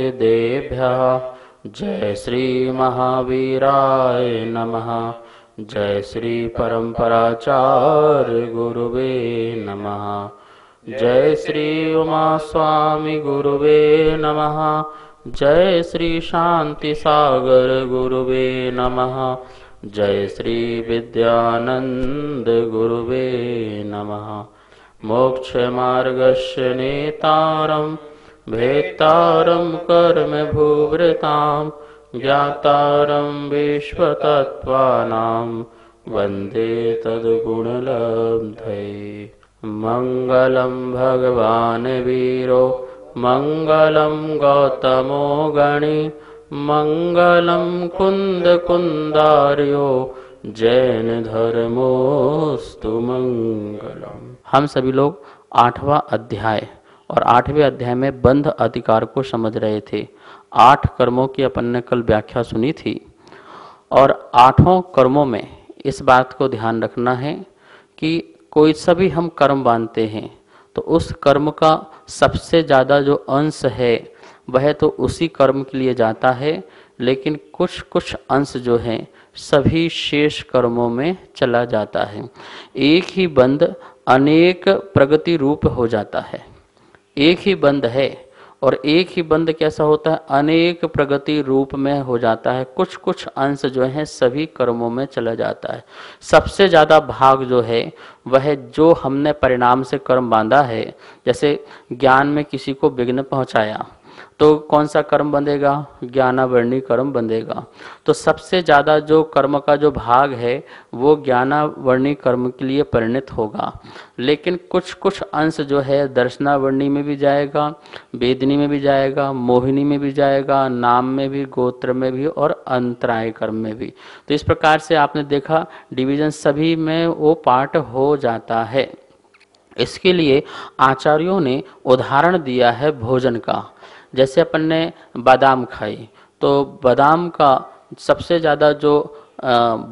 सिद्धेभ्यः जय श्री महावीराय नमः जय श्री परम्पराचार्य गुरुवे नमः जय श्री उमा स्वामी गुरुवे नमः जय श्री शांति सागर गुरुवे नमः जय श्री विद्यानंद गुरुवे नमः मोक्षमार्गस्य नेतारम् वेत्तारं कर्म भूवृताम् विश्व विश्वतत्त्वानां वंदे तद्गुणलब्धै मङ्गलं भगवान् वीरो मंगल गौतमो गणि कुंद कुंदार्यो जैन धर्मोस्तु मंगल हम सभी लोग आठवां अध्याय और आठवें अध्याय में बंध अधिकार को समझ रहे थे आठ कर्मों की अपन ने कल व्याख्या सुनी थी और आठों कर्मों में इस बात को ध्यान रखना है कि कोई सभी हम कर्म बांधते हैं तो उस कर्म का सबसे ज़्यादा जो अंश है वह तो उसी कर्म के लिए जाता है लेकिन कुछ कुछ अंश जो है सभी शेष कर्मों में चला जाता है एक ही बंद अनेक प्रगति रूप हो जाता है एक ही बंद है और एक ही बंद कैसा होता है अनेक प्रगति रूप में हो जाता है कुछ कुछ अंश जो है सभी कर्मों में चला जाता है सबसे ज़्यादा भाग जो है वह जो हमने परिणाम से कर्म बांधा है जैसे ज्ञान में किसी को विघ्न पहुंचाया तो कौन सा कर्म बंधेगा ज्ञानावरणी कर्म बंधेगा तो सबसे ज़्यादा जो कर्म का जो भाग है वो ज्ञानावरणी कर्म के लिए परिणित होगा लेकिन कुछ कुछ अंश जो है दर्शनावरणी में भी जाएगा वेदनी में भी जाएगा मोहिनी में भी जाएगा नाम में भी गोत्र में भी और अंतराय कर्म में भी तो इस प्रकार से आपने देखा डिविजन सभी में वो पार्ट हो जाता है इसके लिए आचार्यों ने उदाहरण दिया है भोजन का जैसे अपन ने बादाम खाई तो बादाम का सबसे ज़्यादा जो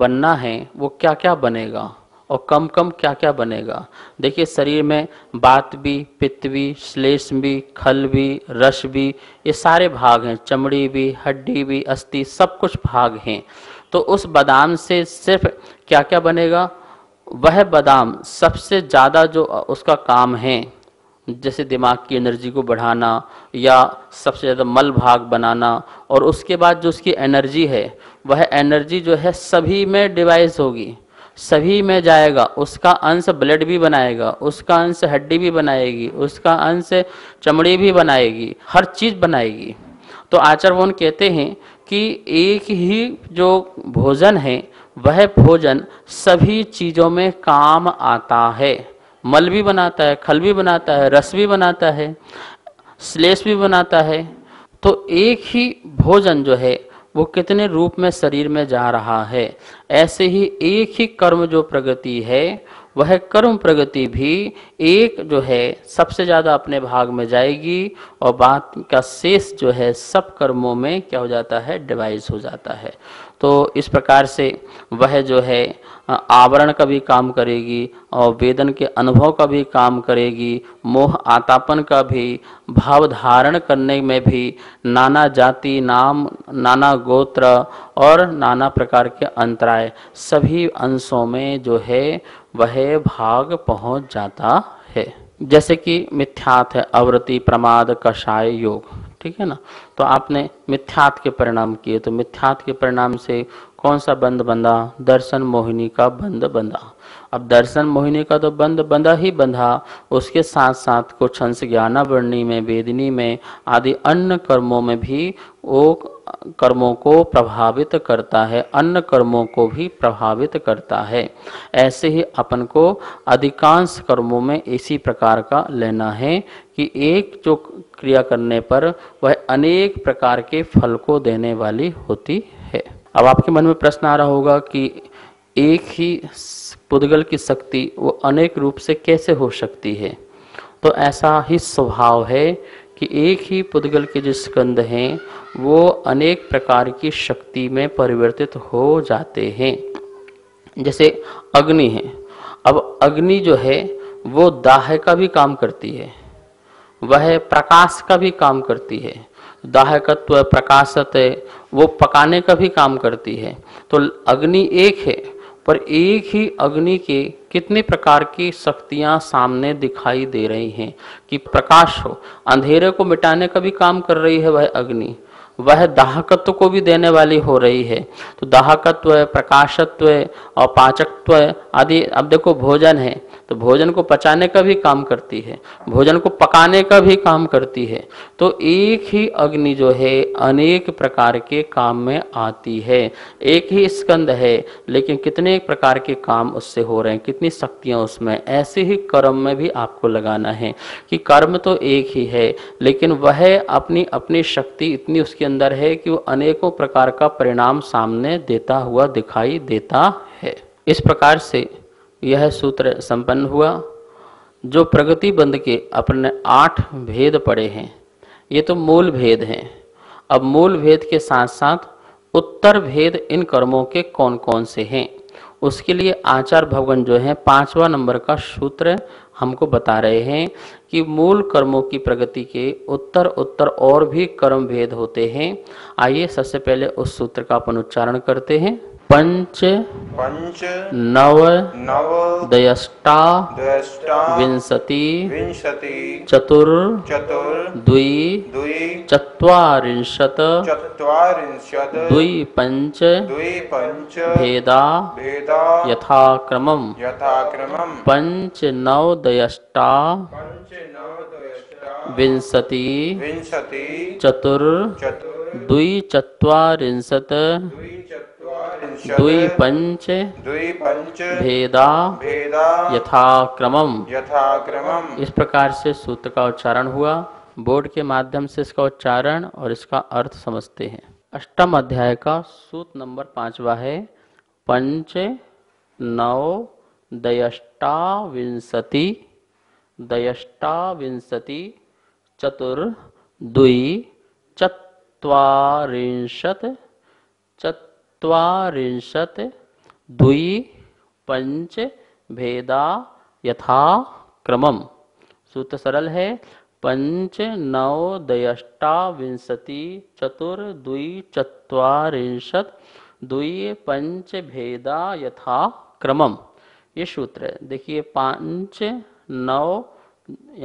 बनना है वो क्या क्या बनेगा और कम कम क्या क्या बनेगा देखिए शरीर में बात भी पित्त भी श्लेष भी खल भी रस भी ये सारे भाग हैं चमड़ी भी हड्डी भी अस्थि सब कुछ भाग हैं तो उस बादाम से सिर्फ क्या क्या बनेगा वह बादाम सबसे ज़्यादा जो उसका काम है जैसे दिमाग की एनर्जी को बढ़ाना या सबसे ज़्यादा मल भाग बनाना और उसके बाद जो उसकी एनर्जी है वह एनर्जी जो है सभी में डिवाइस होगी सभी में जाएगा उसका अंश ब्लड भी बनाएगा उसका अंश हड्डी भी बनाएगी उसका अंश चमड़ी भी बनाएगी हर चीज़ बनाएगी तो आचार्यवन कहते हैं कि एक ही जो भोजन है वह भोजन सभी चीज़ों में काम आता है मल भी बनाता है खल भी बनाता है रस भी बनाता है श्लेष भी बनाता है तो एक ही भोजन जो है वो कितने रूप में शरीर में जा रहा है ऐसे ही एक ही कर्म जो प्रगति है वह कर्म प्रगति भी एक जो है सबसे ज़्यादा अपने भाग में जाएगी और बात का शेष जो है सब कर्मों में क्या हो जाता है डिवाइस हो जाता है तो इस प्रकार से वह जो है आवरण का भी काम करेगी और वेदन के अनुभव का भी काम करेगी मोह आतापन का भी भाव धारण करने में भी नाना जाति नाम नाना गोत्र और नाना प्रकार के अंतराय सभी अंशों में जो है वह भाग पहुंच जाता है जैसे कि मिथ्यात है प्रमाद कषाय योग ठीक है ना तो आपने मिथ्यात के परिणाम किए तो मिथ्यात के परिणाम से कौन सा बंद बंदा दर्शन मोहिनी का बंद बंदा अब दर्शन मोहिनी का तो बंद बंधा ही बंधा उसके साथ साथ कुछ अंश ज्ञानावरणी में वेदनी में आदि अन्य कर्मों में भी वो कर्मों को प्रभावित करता है अन्य कर्मों को भी प्रभावित करता है ऐसे ही अपन को अधिकांश कर्मों में इसी प्रकार का लेना है कि एक जो क्रिया करने पर वह अनेक प्रकार के फल को देने वाली होती है अब आपके मन में प्रश्न आ रहा होगा कि एक ही पुद्गल की शक्ति वो अनेक रूप से कैसे हो सकती है तो ऐसा ही स्वभाव है कि एक ही पुद्गल के जो स्कंद हैं वो अनेक प्रकार की शक्ति में परिवर्तित हो जाते हैं जैसे अग्नि है अब अग्नि जो है वो दाह का भी काम करती है वह प्रकाश का भी काम करती है दाहकत्व तो प्रकाशत वो पकाने का भी काम करती है तो अग्नि एक है पर एक ही अग्नि के कितने प्रकार की शक्तियां सामने दिखाई दे रही हैं कि प्रकाश हो अंधेरे को मिटाने का भी काम कर रही है वह अग्नि वह दाहकत्व को भी देने वाली हो रही है तो दाहकत्व प्रकाशत्व और पाचकत्व आदि अब देखो भोजन है तो भोजन को पचाने का भी काम करती है भोजन को पकाने का भी काम करती है तो एक ही अग्नि जो है अनेक प्रकार के काम में आती है एक ही स्कंद है लेकिन कितने प्रकार के काम उससे हो रहे हैं कितनी शक्तियाँ उसमें ऐसे ही कर्म में भी आपको लगाना है कि कर्म तो एक ही है लेकिन वह अपनी अपनी शक्ति इतनी उसके अंदर है कि वो अनेकों प्रकार का परिणाम सामने देता हुआ दिखाई देता है इस प्रकार से यह सूत्र संपन्न हुआ जो प्रगति बंद के अपने आठ भेद पड़े हैं ये तो मूल भेद हैं अब मूल भेद के साथ साथ उत्तर भेद इन कर्मों के कौन कौन से हैं उसके लिए आचार भगवान जो है पांचवा नंबर का सूत्र हमको बता रहे हैं कि मूल कर्मों की प्रगति के उत्तर उत्तर और भी कर्म भेद होते हैं आइए सबसे पहले उस सूत्र का अपन उच्चारण करते हैं पंच पंच नव नव दयाष्टा दयाष्टा विंशति विंशति चतुर चतुर द्वि द्वि चत्वारिंशत चत्वारिंशत द्वि पंच द्वि पंच भेदा भेदा यथाक्रमम यथाक्रमम पंच नव दयाष्टा पंच नव दयाष्टा विंशति विंशति चतुर चतुर द्वि चत्वारिंशत द्वि द्विपञ्च द्विपञ्च भेदा भेदा यथा क्रमम इस प्रकार से सूत्र का उच्चारण हुआ बोर्ड के माध्यम से इसका उच्चारण और इसका अर्थ समझते हैं अष्टम अध्याय का सूत्र नंबर पांचवा है पंच नौ दयाष्टा दयष्टाविंशति चतुर द्वि चत्वारिंशत चत चत्वारिंशत् द्वि पंच भेदा यथा क्रमम सूत्र सरल है पंच नौ दयाष्टा विंशति चतुर द्वि चत्वारिंशत द्वि पंच भेदा यथा क्रमम ये सूत्र है देखिए पांच नौ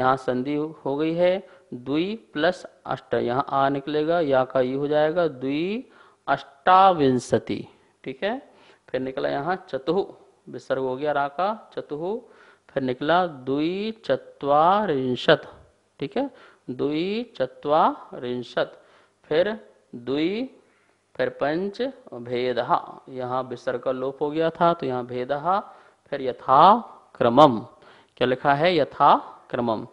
यहाँ संधि हो गई है द्वि प्लस अष्ट यहाँ आ निकलेगा या का ई हो जाएगा द्वि अष्टाविंशति ठीक है फिर निकला यहाँ चतुः विसर्ग हो गया रा का चतुः फिर निकला दुई चत्वारिंशत ठीक है दुई चत्वारिंशत फिर दुई फिर पंच भेद यहाँ विसर्ग का लोप हो गया था तो यहाँ भेद फिर यथा क्रमम क्या लिखा है यथा क्रमम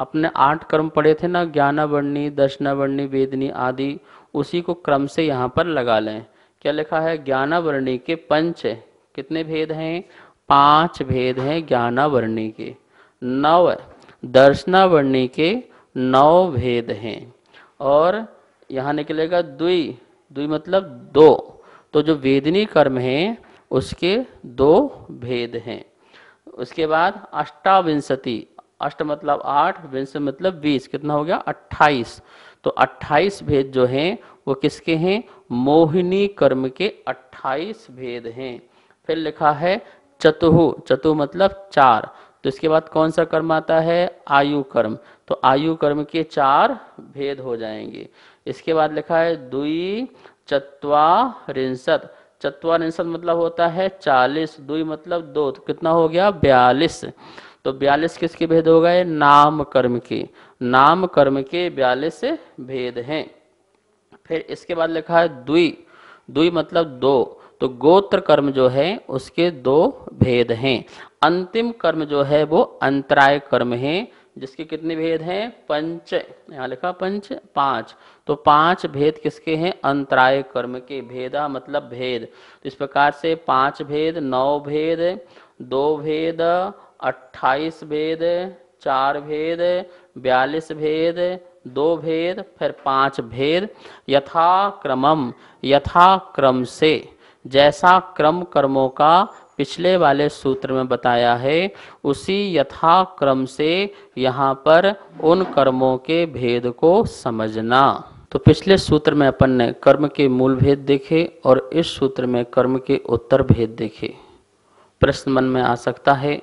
अपने आठ कर्म पढ़े थे ना ज्ञानावर्णी दर्शनावर्णी वेदनी आदि उसी को क्रम से यहाँ पर लगा लें क्या लिखा है ज्ञानावर्णी के पंच कितने भेद हैं पांच भेद हैं ज्ञानावर्णी के नव दर्शनावर्णी के नौ भेद हैं और यहाँ निकलेगा दुई दुई मतलब दो तो जो वेदनी कर्म है उसके दो भेद हैं उसके बाद अष्टाविंशति अष्ट मतलब आठ विंश मतलब बीस कितना हो गया अट्ठाईस तो अट्ठाईस भेद जो हैं वो किसके हैं मोहिनी कर्म के अट्ठाईस भेद हैं फिर लिखा है चतुहु चतु मतलब चार तो इसके बाद कौन सा कर्म आता है आयु कर्म तो आयु कर्म के चार भेद हो जाएंगे इसके बाद लिखा है दुई चतवारिशत चतवारिशत मतलब होता है चालीस दुई मतलब दो तो कितना हो गया बयालीस तो बयालीस किसके भेद हो गए नाम कर्म के नाम कर्म के बयालीस भेद हैं फिर इसके बाद लिखा है दुई दुई मतलब दो तो गोत्र कर्म जो है उसके दो भेद हैं अंतिम कर्म जो है वो अंतराय कर्म है जिसके कितने भेद हैं पंच यहाँ लिखा पंच पांच तो पांच भेद किसके हैं अंतराय कर्म के भेदा मतलब भेद तो इस प्रकार से पांच भेद नौ भेद दो भेद अट्ठाईस भेद चार भेद बयालीस भेद दो भेद फिर पांच भेद यथा क्रमम यथा क्रम से जैसा क्रम कर्मों का पिछले वाले सूत्र में बताया है उसी यथा क्रम से यहाँ पर उन कर्मों के भेद को समझना तो पिछले सूत्र में अपन ने कर्म के मूल भेद देखे और इस सूत्र में कर्म के उत्तर भेद देखे प्रश्न मन में आ सकता है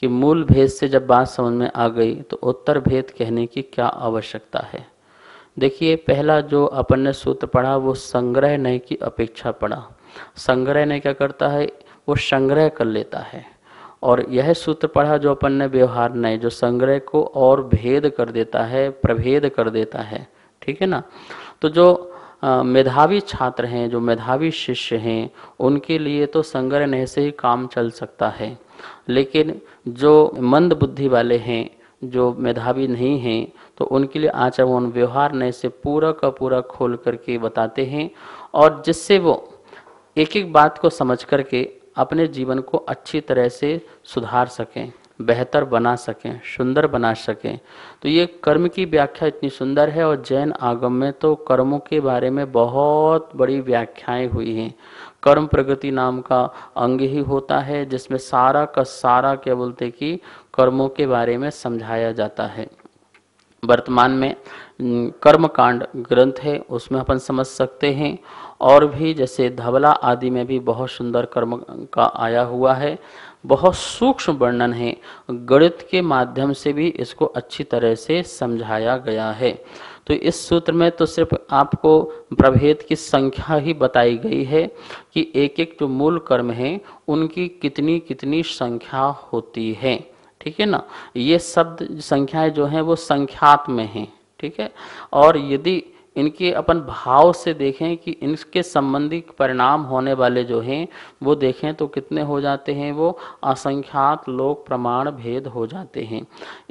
कि मूल भेद से जब बात समझ में आ गई तो उत्तर भेद कहने की क्या आवश्यकता है देखिए पहला जो अपन ने सूत्र पढ़ा वो संग्रह नय की अपेक्षा पढ़ा संग्रह नय क्या करता है वो संग्रह कर लेता है और यह सूत्र पढ़ा जो अपन ने व्यवहार नय जो संग्रह को और भेद कर देता है प्रभेद कर देता है ठीक है ना तो जो मेधावी छात्र हैं जो मेधावी शिष्य हैं उनके लिए तो संग्रह नय से ही काम चल सकता है लेकिन जो मंद बुद्धि वाले हैं जो मेधावी नहीं हैं तो उनके लिए आचरण व्यवहार नए से पूरा का पूरा खोल करके बताते हैं और जिससे वो एक एक बात को समझ करके अपने जीवन को अच्छी तरह से सुधार सकें बेहतर बना सकें सुंदर बना सकें तो ये कर्म की व्याख्या इतनी सुंदर है और जैन आगम में तो कर्मों के बारे में बहुत बड़ी व्याख्याएं हुई हैं कर्म प्रगति नाम का अंग ही होता है जिसमें सारा का सारा क्या बोलते कि कर्मों के बारे में समझाया जाता है वर्तमान में कर्म कांड ग्रंथ है उसमें अपन समझ सकते हैं और भी जैसे धवला आदि में भी बहुत सुंदर कर्म का आया हुआ है बहुत सूक्ष्म वर्णन है गणित के माध्यम से भी इसको अच्छी तरह से समझाया गया है तो इस सूत्र में तो सिर्फ आपको प्रभेद की संख्या ही बताई गई है कि एक एक जो मूल कर्म है उनकी कितनी कितनी संख्या होती है ठीक है ना ये शब्द संख्याएं जो हैं वो संख्यात में हैं ठीक है और यदि इनके अपन भाव से देखें कि इनके संबंधी परिणाम होने वाले जो हैं वो देखें तो कितने हो जाते हैं वो असंख्यात लोक प्रमाण भेद हो जाते हैं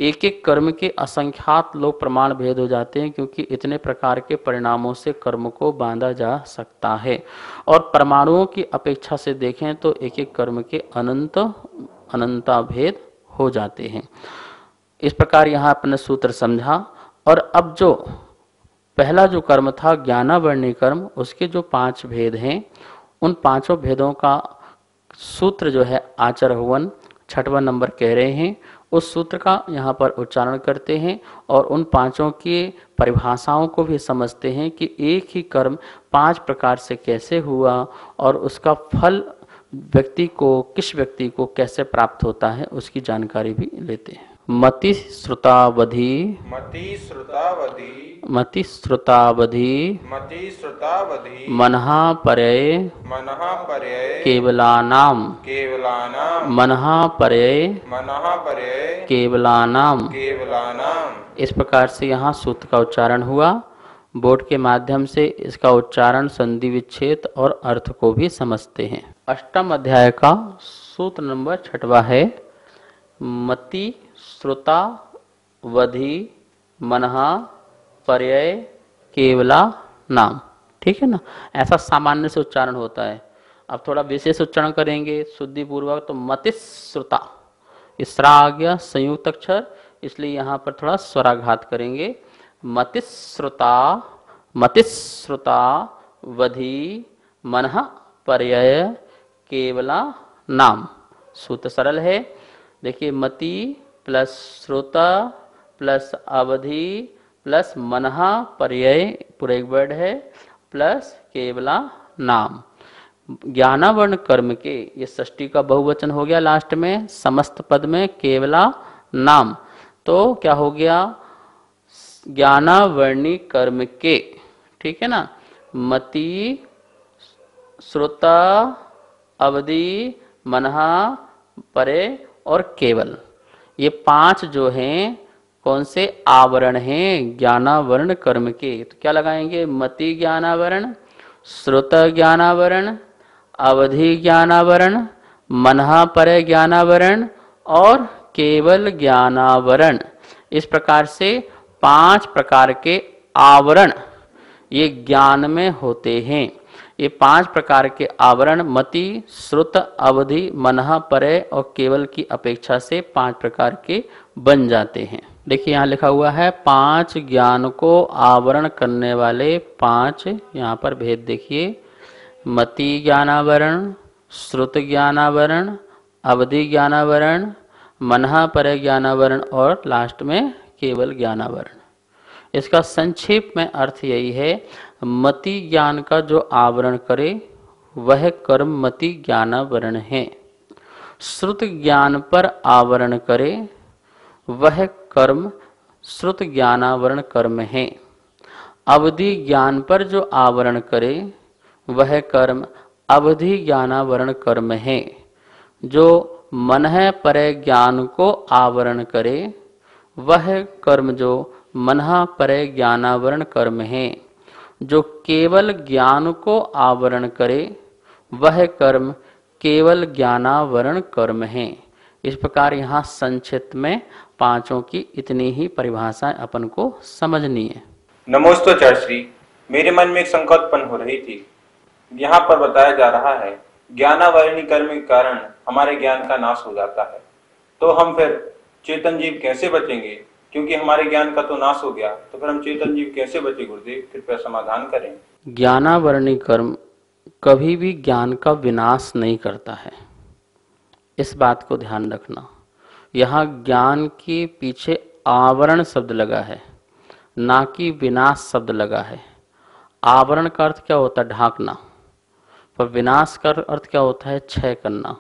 एक एक कर्म के असंख्यात लोक प्रमाण भेद हो जाते हैं क्योंकि इतने प्रकार के परिणामों से कर्म को बांधा जा सकता है और परमाणुओं की अपेक्षा से देखें तो एक एक कर्म के अनंत अनंता भेद हो जाते हैं इस प्रकार यहाँ अपने सूत्र समझा और अब जो पहला जो कर्म था ज्ञानावरणी कर्म उसके जो पांच भेद हैं उन पांचों भेदों का सूत्र जो है आचर हुवन छठवा नंबर कह रहे हैं उस सूत्र का यहाँ पर उच्चारण करते हैं और उन पांचों के परिभाषाओं को भी समझते हैं कि एक ही कर्म पांच प्रकार से कैसे हुआ और उसका फल व्यक्ति को किस व्यक्ति को कैसे प्राप्त होता है उसकी जानकारी भी लेते हैं मतिश्रुतावधि मतिश्रुतावधि मतिश्रुतावधि मतिश्रुतावधि मनहा पर्यय मनः पर्यय केवलानाम केवलानाम मनहा परे मनः पर्यय केवलानाम केवलानाम इस प्रकार से यहाँ सूत्र का उच्चारण हुआ बोर्ड के माध्यम से इसका उच्चारण संधि विच्छेद और अर्थ को भी समझते हैं अष्टम अध्याय का सूत्र नंबर छठवा है मति श्रुता वधि मनहा पर्याय केवला नाम ठीक है ना ऐसा सामान्य से उच्चारण होता है अब थोड़ा विशेष उच्चारण करेंगे शुद्धि पूर्वक तो मत श्रुता संयुक्त अक्षर इसलिए यहाँ पर थोड़ा स्वराघात करेंगे मतिश्रुता मतिश्रुता वधि मन पर्याय केवला नाम सूत्र सरल है देखिए मति प्लस श्रोता प्लस अवधि प्लस मनहा पर्याय पूरा एक वर्ड है प्लस केवला नाम ज्ञानावर्ण कर्म के ये षष्टी का बहुवचन हो गया लास्ट में समस्त पद में केवला नाम तो क्या हो गया ज्ञानावर्णी कर्म के ठीक है ना मति श्रोता अवधि मनहा परे और केवल ये पांच जो हैं कौन से आवरण हैं ज्ञानावरण कर्म के तो क्या लगाएंगे मति ज्ञानावरण श्रुत ज्ञानावरण अवधि ज्ञानावरण मनहा पर ज्ञानावरण और केवल ज्ञानावरण इस प्रकार से पांच प्रकार के आवरण ये ज्ञान में होते हैं ये पांच प्रकार के आवरण मति श्रुत अवधि मन परे और केवल की अपेक्षा से पांच प्रकार के बन जाते हैं देखिए यहाँ लिखा हुआ है पांच ज्ञान को आवरण करने वाले पांच यहाँ पर भेद देखिए मति ज्ञानावरण श्रुत ज्ञानावरण अवधि ज्ञानावरण मनहा पर ज्ञानावरण और लास्ट में केवल ज्ञानावरण इसका संक्षेप में अर्थ यही है मति ज्ञान का जो आवरण करे वह कर्म मति ज्ञानावरण है श्रुत ज्ञान पर आवरण करे वह कर्म श्रुत ज्ञानावरण कर्म है अवधि ज्ञान पर जो आवरण करे वह कर्म अवधि ज्ञानावरण कर्म है जो मन है पर ज्ञान को आवरण करे वह कर्म जो मनहा पर ज्ञानावरण कर्म है जो केवल ज्ञान को आवरण करे वह कर्म केवल ज्ञानावरण कर्म है इस प्रकार यहाँ संक्षिप्त में पांचों की इतनी ही परिभाषाएं अपन को समझनी है नमोस्तोचार श्री मेरे मन में एक शंका उत्पन्न हो रही थी यहाँ पर बताया जा रहा है ज्ञानावरणी कर्म के कारण हमारे ज्ञान का नाश हो जाता है तो हम फिर चेतन जीव कैसे बचेंगे क्योंकि हमारे ज्ञान का तो नाश हो गया तो फिर हम चेतन जीव कैसे बचे गुरुदेव कृपया समाधान करें ज्ञानावरणी कर्म कभी भी ज्ञान का विनाश नहीं करता है इस बात को ध्यान रखना यहाँ ज्ञान के पीछे आवरण शब्द लगा है ना कि विनाश शब्द लगा है आवरण का अर्थ क्या होता है ढांकना पर विनाश का अर्थ क्या होता है क्षय करना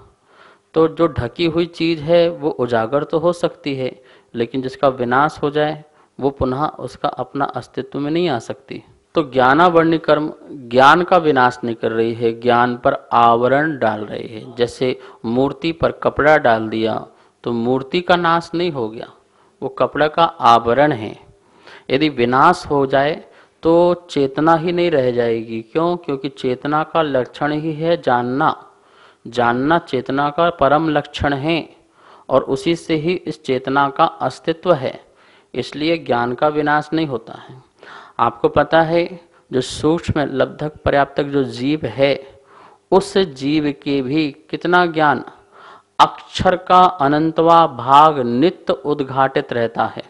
तो जो ढकी हुई चीज़ है वो उजागर तो हो सकती है लेकिन जिसका विनाश हो जाए वो पुनः उसका अपना अस्तित्व में नहीं आ सकती तो ज्ञानावरणी कर्म ज्ञान का विनाश नहीं कर रही है ज्ञान पर आवरण डाल रही है जैसे मूर्ति पर कपड़ा डाल दिया तो मूर्ति का नाश नहीं हो गया वो कपड़ा का आवरण है यदि विनाश हो जाए तो चेतना ही नहीं रह जाएगी क्यों क्योंकि चेतना का लक्षण ही है जानना जानना चेतना का परम लक्षण है और उसी से ही इस चेतना का अस्तित्व है इसलिए ज्ञान का विनाश नहीं होता है आपको पता है जो सूक्ष्म लब्धक पर्याप्तक जो जीव है उस जीव के भी कितना ज्ञान अक्षर का अनंतवा भाग नित्य उद्घाटित रहता है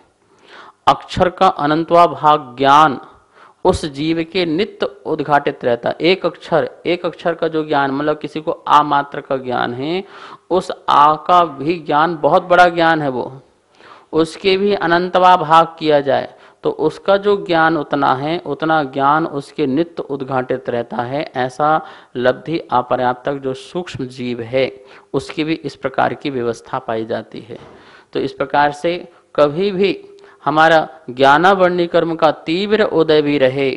अक्षर का अनंतवा भाग ज्ञान उस जीव के नित्य उद्घाटित रहता एक अक्षर एक अक्षर का जो ज्ञान मतलब किसी को आ मात्र का ज्ञान है उस आ का भी ज्ञान बहुत बड़ा ज्ञान है वो उसके भी अनंतवा भाग किया जाए तो उसका जो ज्ञान उतना है उतना ज्ञान उसके नित्य उद्घाटित रहता है ऐसा लब्धि अपर्याप्तक जो सूक्ष्म जीव है उसकी भी इस प्रकार की व्यवस्था पाई जाती है तो इस प्रकार से कभी भी हमारा ज्ञानावर्णी कर्म का तीव्र उदय भी रहे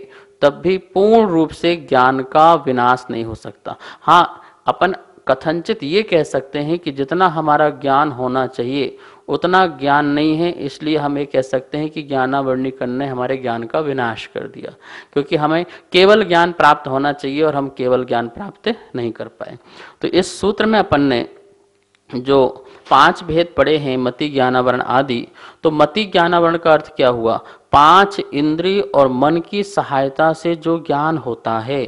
तब भी पूर्ण रूप से ज्ञान का विनाश नहीं हो सकता हाँ अपन कथनचित ये कह सकते हैं कि जितना हमारा ज्ञान होना चाहिए उतना ज्ञान नहीं है इसलिए हम ये कह सकते हैं कि कर्म ने हमारे ज्ञान का विनाश कर दिया क्योंकि हमें केवल ज्ञान प्राप्त होना चाहिए और हम केवल ज्ञान प्राप्त नहीं कर पाए तो इस सूत्र में अपन ने जो पांच भेद पड़े हैं मति ज्ञानावरण आदि तो मति ज्ञानावरण का अर्थ क्या हुआ पांच इंद्रिय और मन की सहायता से जो ज्ञान होता है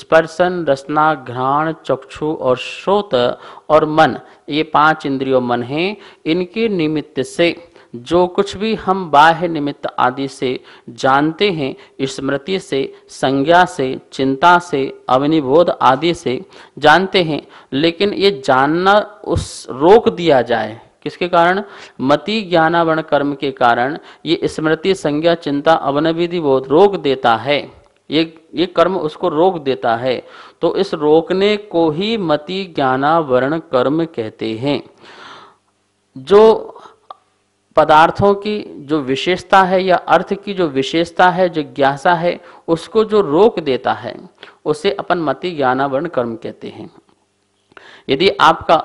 स्पर्शन रसना घ्राण चक्षु और श्रोत और मन ये पांच इंद्रिय मन हैं इनके निमित्त से जो कुछ भी हम बाह्य निमित्त आदि से जानते हैं स्मृति से संज्ञा से चिंता से अवनिबोध आदि से जानते हैं लेकिन ये जानना उस रोक दिया जाए किसके कारण मति ज्ञानावरण कर्म के कारण ये स्मृति संज्ञा चिंता अवनविधि बोध रोक देता है ये ये कर्म उसको रोक देता है तो इस रोकने को ही मति ज्ञानावरण कर्म कहते हैं जो पदार्थों की जो विशेषता है या अर्थ की जो विशेषता है जो ज्ञासा है उसको जो रोक देता है उसे अपन मति ज्ञानावरण कर्म कहते हैं यदि आपका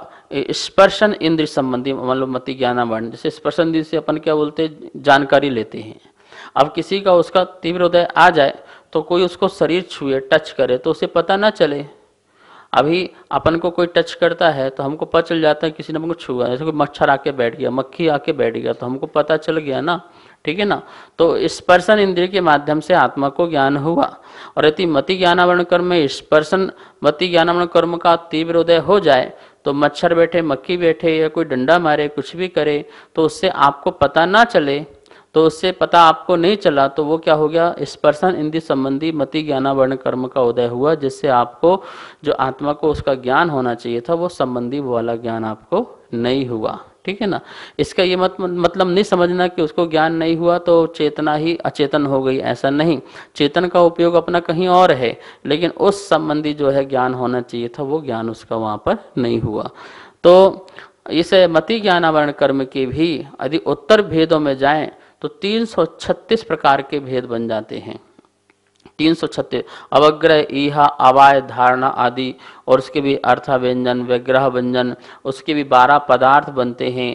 स्पर्शन इंद्र संबंधी मतलब मति ज्ञानावरण जैसे स्पर्शन इंद्र से अपन क्या बोलते हैं जानकारी लेते हैं अब किसी का उसका तीव्र उदय आ जाए तो कोई उसको शरीर छुए टच करे तो उसे पता ना चले अभी अपन को कोई टच करता है तो हमको पता चल जाता है किसी ने हमको छुआ जैसे कोई मच्छर आके बैठ गया मक्खी आके बैठ गया तो हमको पता चल गया ना ठीक है ना तो स्पर्शन इंद्रिय के माध्यम से आत्मा को ज्ञान हुआ और यदि मति ज्ञानावरण कर्म में स्पर्शन मति ज्ञानावरण कर्म का तीव्र उदय हो जाए तो मच्छर बैठे मक्खी बैठे या कोई डंडा मारे कुछ भी करे तो उससे आपको पता ना चले तो उससे पता आपको नहीं चला तो वो क्या हो गया स्पर्शन इंद्रिय संबंधी मति ज्ञानावर्ण कर्म का उदय हुआ जिससे आपको जो आत्मा को उसका ज्ञान होना चाहिए था वो संबंधी वाला ज्ञान आपको नहीं हुआ ठीक है ना इसका ये मत मतलब नहीं समझना कि उसको ज्ञान नहीं हुआ तो चेतना ही अचेतन हो गई ऐसा नहीं चेतन का उपयोग अपना कहीं और है लेकिन उस संबंधी जो है ज्ञान होना चाहिए था वो ज्ञान उसका वहाँ पर नहीं हुआ तो इस मति ज्ञानावरण कर्म के भी यदि उत्तर भेदों में जाएं तो 336 प्रकार के भेद बन जाते हैं तीन सौ छत्तीस अवग्रह ईहा अवाय धारणा आदि और उसके भी अर्थाव्यंजन व्यग्रह व्यंजन उसके भी बारह पदार्थ बनते हैं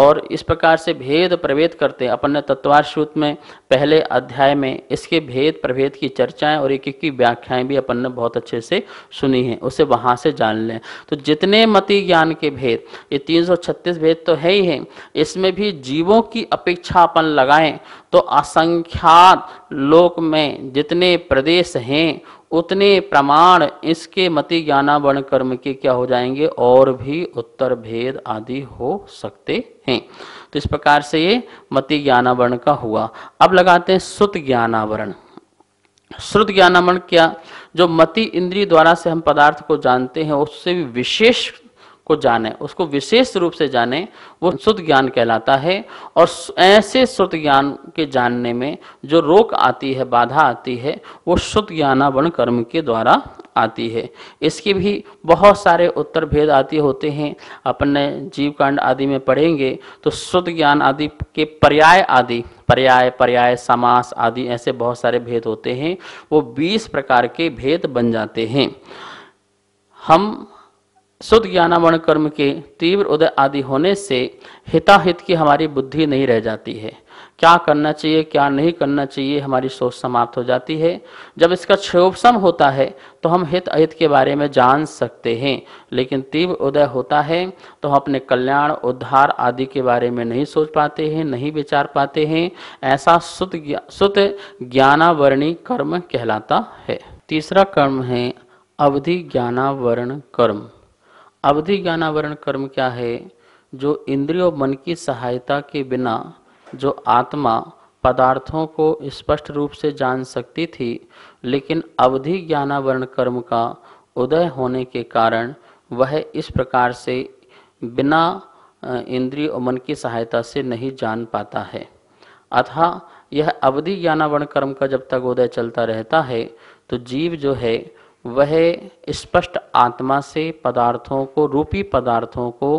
और इस प्रकार से भेद प्रभेद करते हैं अपन ने तत्वार सूत्र में पहले अध्याय में इसके भेद प्रभेद की चर्चाएं और एक एक की व्याख्याएं भी अपन ने बहुत अच्छे से सुनी हैं उसे वहाँ से जान लें तो जितने मति ज्ञान के भेद ये तीन भेद तो है ही है इसमें भी जीवों की अपेक्षा अपन लगाएं तो असंख्यात लोक में जितने प्रदेश हैं उतने प्रमाण इसके मति वर्ण कर्म के क्या हो जाएंगे और भी उत्तर भेद आदि हो सकते हैं तो इस प्रकार से ये मति ज्ञानावरण का हुआ अब लगाते हैं सुत ज्ञानावरण श्रुत ज्ञानावरण क्या जो मति इंद्रिय द्वारा से हम पदार्थ को जानते हैं उससे भी विशेष को जाने उसको विशेष रूप से जाने वो शुद्ध ज्ञान कहलाता है और ऐसे शुद्ध ज्ञान के जानने में जो रोक आती है बाधा आती है वो शुद्ध ज्ञानावरण कर्म के द्वारा आती है इसके भी बहुत सारे उत्तर भेद आदि होते हैं अपने जीवकांड आदि में पढ़ेंगे तो शुद्ध ज्ञान आदि के पर्याय आदि पर्याय पर्याय समास आदि ऐसे बहुत सारे भेद होते हैं वो 20 प्रकार के भेद बन जाते हैं हम शुद्ध ज्ञानावरण कर्म के तीव्र उदय आदि होने से हिताहित की हमारी बुद्धि नहीं रह जाती है क्या करना चाहिए क्या नहीं करना चाहिए हमारी सोच समाप्त हो जाती है जब इसका क्षोभसम होता है तो हम हित अहित के बारे में जान सकते हैं लेकिन तीव्र उदय होता है तो हम अपने कल्याण उद्धार आदि के बारे में नहीं सोच पाते हैं नहीं विचार पाते हैं ऐसा शुद्ध शुद्ध सुत ज्ञानावरणी कर्म कहलाता है तीसरा कर्म है अवधि ज्ञानावरण कर्म अवधि ज्ञानावरण कर्म क्या है जो इंद्रियों मन की सहायता के बिना जो आत्मा पदार्थों को स्पष्ट रूप से जान सकती थी लेकिन अवधि ज्ञानावरण कर्म का उदय होने के कारण वह इस प्रकार से बिना इंद्रिय और मन की सहायता से नहीं जान पाता है अतः यह अवधि ज्ञानावरण कर्म का जब तक उदय चलता रहता है तो जीव जो है वह स्पष्ट आत्मा से पदार्थों को रूपी पदार्थों को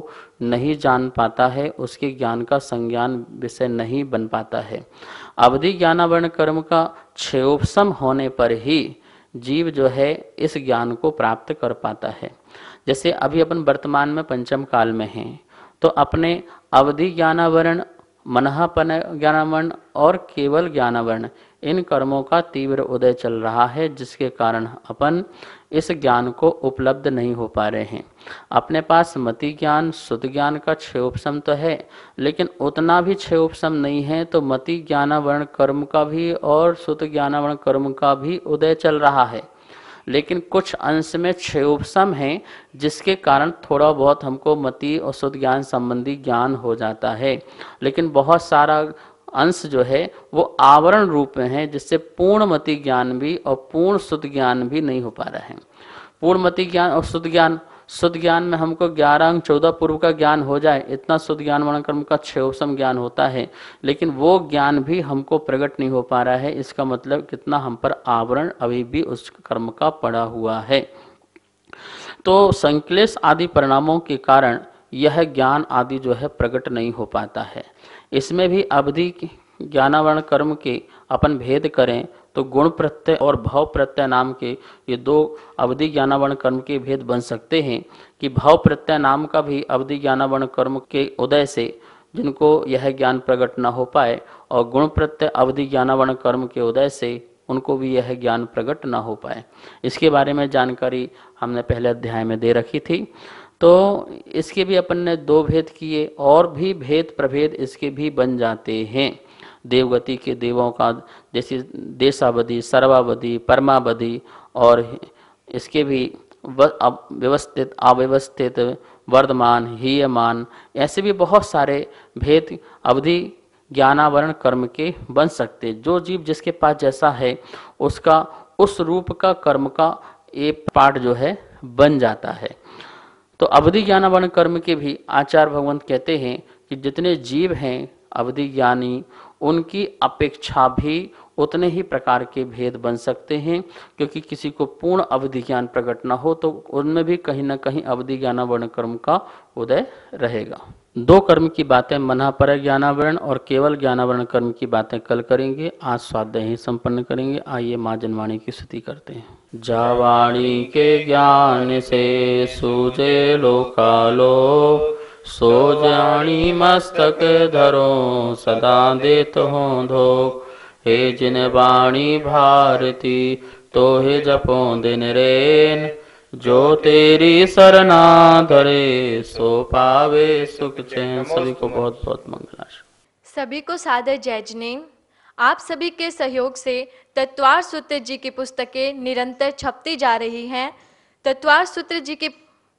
नहीं जान पाता है उसके ज्ञान का संज्ञान विषय नहीं बन पाता है अवधि ज्ञानावरण कर्म का क्षयोपसम होने पर ही जीव जो है इस ज्ञान को प्राप्त कर पाता है जैसे अभी अपन वर्तमान में पंचम काल में हैं तो अपने अवधि ज्ञानावरण मनहापन ज्ञानावरण और केवल ज्ञानावरण इन कर्मों का तीव्र उदय चल रहा है जिसके कारण अपन इस ज्ञान को उपलब्ध नहीं हो पा रहे हैं अपने पास मति ज्ञान शुद्ध ज्ञान का क्षय उपशम तो है लेकिन उतना भी क्षय उपशम नहीं है तो मति ज्ञानावरण कर्म का भी और शुद्ध ज्ञानावरण कर्म का भी उदय चल रहा है लेकिन कुछ अंश में क्षय उपशम है जिसके कारण थोड़ा बहुत हमको मति और शुद्ध ज्ञान संबंधी ज्ञान हो जाता है लेकिन बहुत सारा अंश जो है वो आवरण रूप में है जिससे पूर्णमति ज्ञान भी और पूर्ण शुद्ध ज्ञान भी नहीं हो पा रहा है पूर्णमति ज्ञान और शुद्ध ज्ञान शुद्ध ज्ञान में हमको ग्यारह अंग चौदह पूर्व का ज्ञान हो जाए इतना शुद्ध ज्ञान वर्ण कर्म का क्षयोपम ज्ञान होता है लेकिन वो ज्ञान भी हमको प्रकट नहीं हो पा रहा है इसका मतलब कितना हम पर आवरण अभी भी उस कर्म का पड़ा हुआ है तो संकलेश आदि परिणामों के कारण यह ज्ञान आदि जो है प्रकट नहीं हो पाता है इसमें भी अवधि ज्ञानावरण कर्म के अपन भेद करें तो गुण प्रत्यय और भाव प्रत्यय नाम के ये दो अवधि ज्ञानावर्ण कर्म के भेद बन सकते हैं कि भाव प्रत्यय नाम का भी अवधि ज्ञानावर्ण कर्म के उदय से जिनको यह ज्ञान प्रकट न हो पाए और गुण प्रत्यय अवधि ज्ञानावर्ण कर्म के उदय से उनको भी यह ज्ञान प्रकट न हो पाए इसके बारे में जानकारी हमने पहले अध्याय में दे रखी थी तो इसके भी अपन ने दो भेद किए और भी भेद प्रभेद इसके भी बन जाते हैं देवगति के देवों का जैसे देशावधि सर्वावधि परमावधि और इसके भी व्यवस्थित अव्यवस्थित वर्धमान हीयमान ऐसे भी बहुत सारे भेद अवधि ज्ञानावरण कर्म के बन सकते जो जीव जिसके पास जैसा है उसका उस रूप का कर्म का ये पाठ जो है बन जाता है तो अवधि ज्ञान वर्ण कर्म के भी आचार भगवंत कहते हैं कि जितने जीव हैं अवधि ज्ञानी उनकी अपेक्षा भी उतने ही प्रकार के भेद बन सकते हैं क्योंकि किसी को पूर्ण अवधि ज्ञान प्रकट न हो तो उनमें भी कहीं ना कहीं अवधि ज्ञान वर्ण कर्म का उदय रहेगा दो कर्म की बातें मना पर ज्ञानावरण और केवल ज्ञानावरण कर्म की बातें कल करेंगे आज स्वाध्याय ही संपन्न करेंगे आइए माँ जनवाणी की स्थिति करते हैं जावाणी के ज्ञान से सूजे लोकालो सो जानी मस्तक धरो सदा दे तो धो हे जिन वाणी भारती तो हे जपो दिन रेन जो तेरी सरना धरे सो पावे सुख चैन सभी को बहुत बहुत मंगलाश सभी को सादर जय जनेंग आप सभी के सहयोग से तत्वार सूत्र जी की पुस्तकें निरंतर छपती जा रही हैं तत्वार सूत्र जी के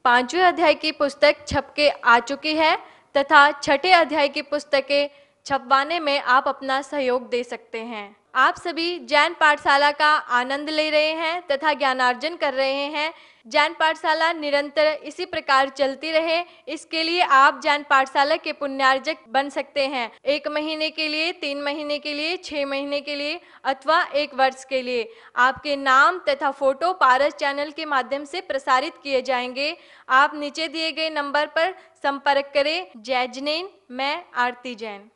पांचवें अध्याय की पुस्तक छप के आ चुकी है तथा छठे अध्याय की पुस्तकें छपवाने में आप अपना सहयोग दे सकते हैं आप सभी जैन पाठशाला का आनंद ले रहे हैं तथा ज्ञानार्जन कर रहे हैं जैन पाठशाला निरंतर इसी प्रकार चलती रहे इसके लिए आप जैन पाठशाला के पुण्यार्जक बन सकते हैं एक महीने के लिए तीन महीने के लिए छह महीने के लिए अथवा एक वर्ष के लिए आपके नाम तथा फोटो पारस चैनल के माध्यम से प्रसारित किए जाएंगे आप नीचे दिए गए नंबर पर संपर्क करें जय जैन मैं आरती जैन